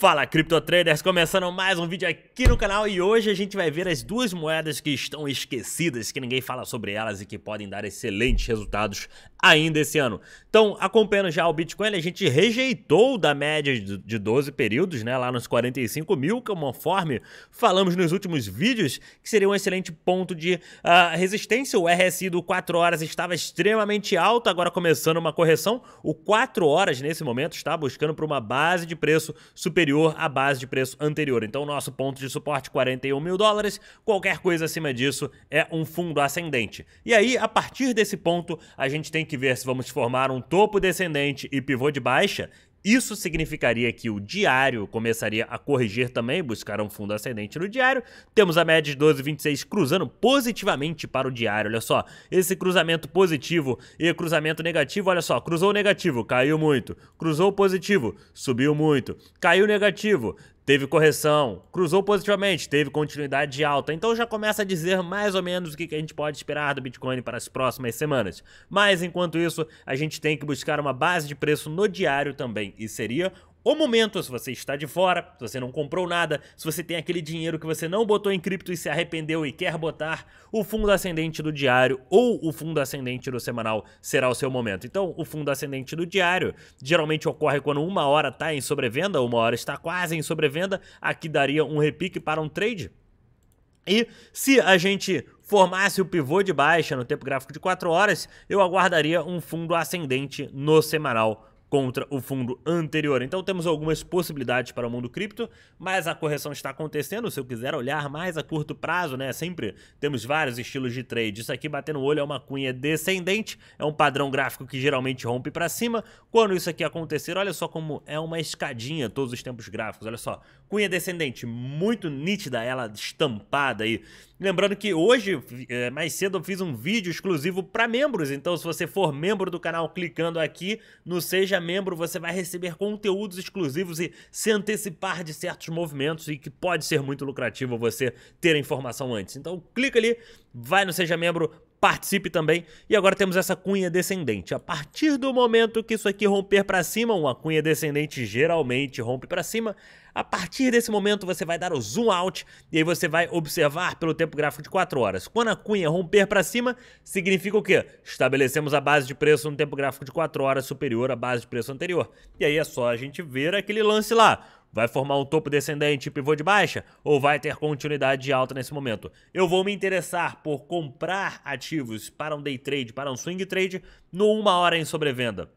Fala CryptoTraders, começando mais um vídeo aqui no canal e hoje a gente vai ver as duas moedas que estão esquecidas, que ninguém fala sobre elas e que podem dar excelentes resultados ainda esse ano. Então, acompanhando já o Bitcoin, a gente rejeitou da média de 12 períodos, né, lá nos 45 mil, conforme falamos nos últimos vídeos, que seria um excelente ponto de uh, resistência. O RSI do 4 horas estava extremamente alto, agora começando uma correção. O 4 horas, nesse momento, está buscando por uma base de preço superior superior à base de preço anterior. Então, nosso ponto de suporte 41 mil dólares, qualquer coisa acima disso é um fundo ascendente. E aí, a partir desse ponto, a gente tem que ver se vamos formar um topo descendente e pivô de baixa isso significaria que o diário começaria a corrigir também, buscar um fundo ascendente no diário. Temos a média de 12,26 cruzando positivamente para o diário, olha só. Esse cruzamento positivo e cruzamento negativo, olha só. Cruzou negativo, caiu muito. Cruzou positivo, subiu muito. Caiu negativo, teve correção, cruzou positivamente, teve continuidade de alta. Então já começa a dizer mais ou menos o que a gente pode esperar do Bitcoin para as próximas semanas. Mas enquanto isso, a gente tem que buscar uma base de preço no diário também, e seria o momento, se você está de fora, se você não comprou nada, se você tem aquele dinheiro que você não botou em cripto e se arrependeu e quer botar, o fundo ascendente do diário ou o fundo ascendente do semanal será o seu momento. Então, o fundo ascendente do diário geralmente ocorre quando uma hora está em sobrevenda, uma hora está quase em sobrevenda, aqui daria um repique para um trade. E se a gente formasse o pivô de baixa no tempo gráfico de 4 horas, eu aguardaria um fundo ascendente no semanal contra o fundo anterior. Então temos algumas possibilidades para o mundo cripto, mas a correção está acontecendo. Se eu quiser olhar mais a curto prazo, né, sempre temos vários estilos de trade. Isso aqui batendo o olho é uma cunha descendente, é um padrão gráfico que geralmente rompe para cima. Quando isso aqui acontecer, olha só como é uma escadinha todos os tempos gráficos. Olha só, cunha descendente muito nítida, ela estampada aí. Lembrando que hoje, eh, mais cedo, eu fiz um vídeo exclusivo para membros. Então, se você for membro do canal, clicando aqui no Seja membro, você vai receber conteúdos exclusivos e se antecipar de certos movimentos e que pode ser muito lucrativo você ter a informação antes. Então clica ali, vai no Seja Membro, Participe também. E agora temos essa cunha descendente. A partir do momento que isso aqui romper para cima, uma cunha descendente geralmente rompe para cima, a partir desse momento você vai dar o zoom out e aí você vai observar pelo tempo gráfico de 4 horas. Quando a cunha romper para cima, significa o quê? Estabelecemos a base de preço no tempo gráfico de 4 horas superior à base de preço anterior. E aí é só a gente ver aquele lance lá. Vai formar um topo descendente e pivô de baixa? Ou vai ter continuidade de alta nesse momento? Eu vou me interessar por comprar ativos para um day trade, para um swing trade, no uma hora em sobrevenda.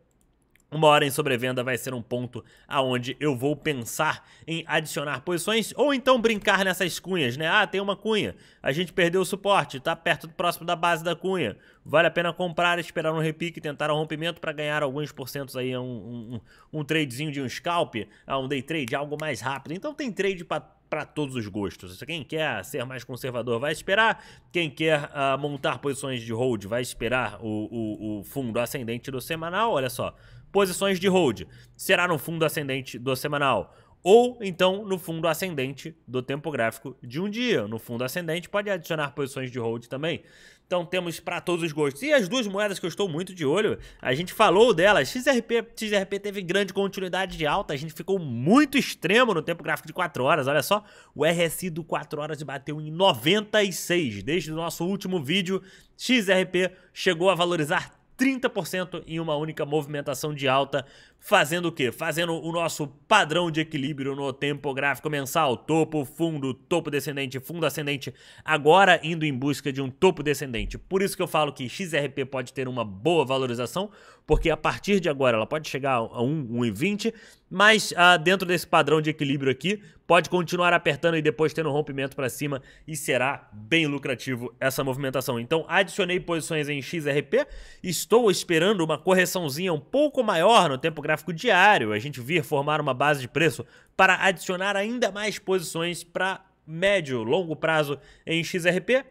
Uma hora em sobrevenda vai ser um ponto aonde eu vou pensar em adicionar posições ou então brincar nessas cunhas, né? Ah, tem uma cunha, a gente perdeu o suporte, tá perto próximo da base da cunha. Vale a pena comprar, esperar um repique, tentar um rompimento para ganhar alguns porcentos aí, um, um, um tradezinho de um scalp, ah, um day trade, algo mais rápido. Então tem trade para para todos os gostos. Quem quer ser mais conservador vai esperar, quem quer uh, montar posições de hold vai esperar o, o, o fundo ascendente do semanal. Olha só, posições de hold será no fundo ascendente do semanal ou então no fundo ascendente do tempo gráfico de um dia. No fundo ascendente pode adicionar posições de hold também. Então temos para todos os gostos. E as duas moedas que eu estou muito de olho, a gente falou delas, XRP, XRP teve grande continuidade de alta, a gente ficou muito extremo no tempo gráfico de 4 horas, olha só, o RSI do 4 horas bateu em 96, desde o nosso último vídeo, XRP chegou a valorizar 30% em uma única movimentação de alta, fazendo o quê? Fazendo o nosso padrão de equilíbrio no tempo gráfico mensal, topo, fundo, topo descendente, fundo ascendente, agora indo em busca de um topo descendente. Por isso que eu falo que XRP pode ter uma boa valorização, porque a partir de agora ela pode chegar a 1, 1,20, mas ah, dentro desse padrão de equilíbrio aqui, pode continuar apertando e depois tendo um rompimento para cima e será bem lucrativo essa movimentação. Então adicionei posições em XRP, estou esperando uma correçãozinha um pouco maior no tempo gráfico gráfico diário, a gente vir formar uma base de preço para adicionar ainda mais posições para médio, longo prazo em XRP,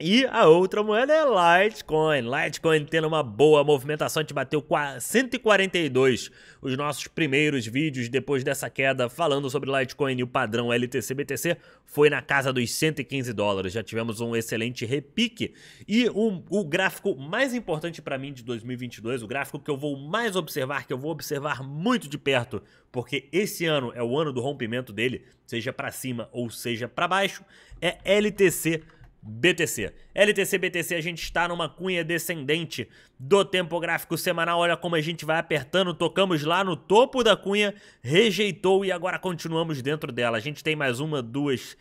e a outra moeda é Litecoin. Litecoin tendo uma boa movimentação, a gente bateu 142 os nossos primeiros vídeos depois dessa queda falando sobre Litecoin e o padrão LTC-BTC foi na casa dos 115 dólares. Já tivemos um excelente repique e um, o gráfico mais importante para mim de 2022, o gráfico que eu vou mais observar, que eu vou observar muito de perto, porque esse ano é o ano do rompimento dele, seja para cima ou seja para baixo, é LTC-BTC BTC. LTC BTC, a gente está numa cunha descendente do tempo gráfico semanal. Olha como a gente vai apertando, tocamos lá no topo da cunha, rejeitou e agora continuamos dentro dela. A gente tem mais uma, duas,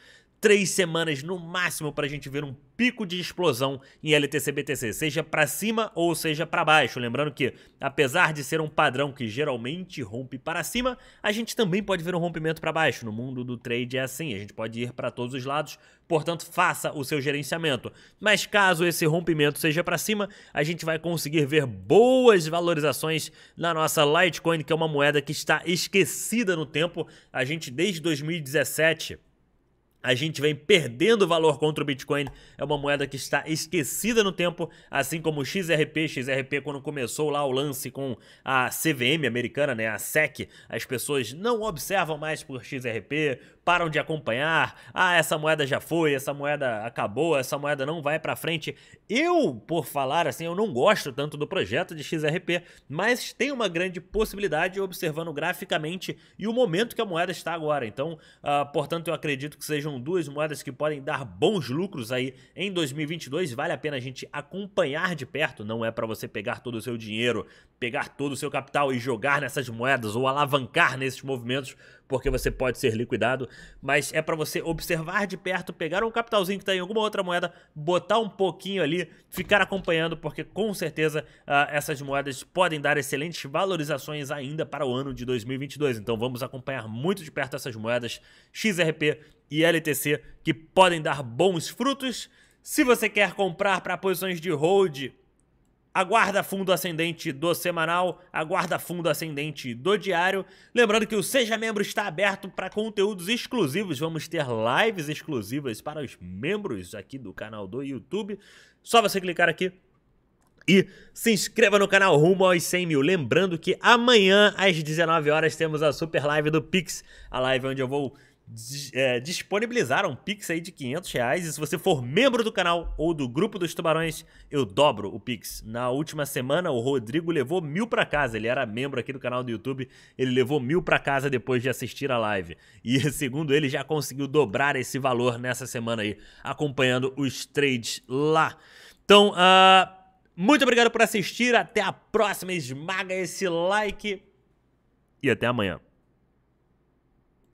três semanas no máximo para a gente ver um pico de explosão em LTC-BTC, seja para cima ou seja para baixo. Lembrando que, apesar de ser um padrão que geralmente rompe para cima, a gente também pode ver um rompimento para baixo. No mundo do trade é assim, a gente pode ir para todos os lados, portanto, faça o seu gerenciamento. Mas caso esse rompimento seja para cima, a gente vai conseguir ver boas valorizações na nossa Litecoin, que é uma moeda que está esquecida no tempo. A gente, desde 2017 a gente vem perdendo valor contra o Bitcoin. É uma moeda que está esquecida no tempo, assim como o XRP. XRP, quando começou lá o lance com a CVM americana, né, a SEC, as pessoas não observam mais por XRP, param de acompanhar. Ah, essa moeda já foi, essa moeda acabou, essa moeda não vai para frente. Eu, por falar assim, eu não gosto tanto do projeto de XRP, mas tem uma grande possibilidade observando graficamente e o momento que a moeda está agora. Então, uh, portanto, eu acredito que seja são duas moedas que podem dar bons lucros aí em 2022. Vale a pena a gente acompanhar de perto. Não é para você pegar todo o seu dinheiro, pegar todo o seu capital e jogar nessas moedas ou alavancar nesses movimentos, porque você pode ser liquidado, mas é para você observar de perto, pegar um capitalzinho que está em alguma outra moeda, botar um pouquinho ali, ficar acompanhando, porque com certeza uh, essas moedas podem dar excelentes valorizações ainda para o ano de 2022. Então vamos acompanhar muito de perto essas moedas XRP e LTC que podem dar bons frutos. Se você quer comprar para posições de hold aguarda fundo ascendente do semanal, aguarda fundo ascendente do diário. Lembrando que o Seja Membro está aberto para conteúdos exclusivos. Vamos ter lives exclusivas para os membros aqui do canal do YouTube. Só você clicar aqui e se inscreva no canal rumo aos 100 mil. Lembrando que amanhã às 19 horas temos a super live do Pix, a live onde eu vou é, disponibilizaram um Pix aí de 500 reais. E se você for membro do canal ou do grupo dos tubarões, eu dobro o Pix. Na última semana, o Rodrigo levou mil para casa. Ele era membro aqui do canal do YouTube. Ele levou mil para casa depois de assistir a live. E segundo ele, já conseguiu dobrar esse valor nessa semana aí, acompanhando os trades lá. Então, uh, muito obrigado por assistir. Até a próxima. Esmaga esse like. E até amanhã.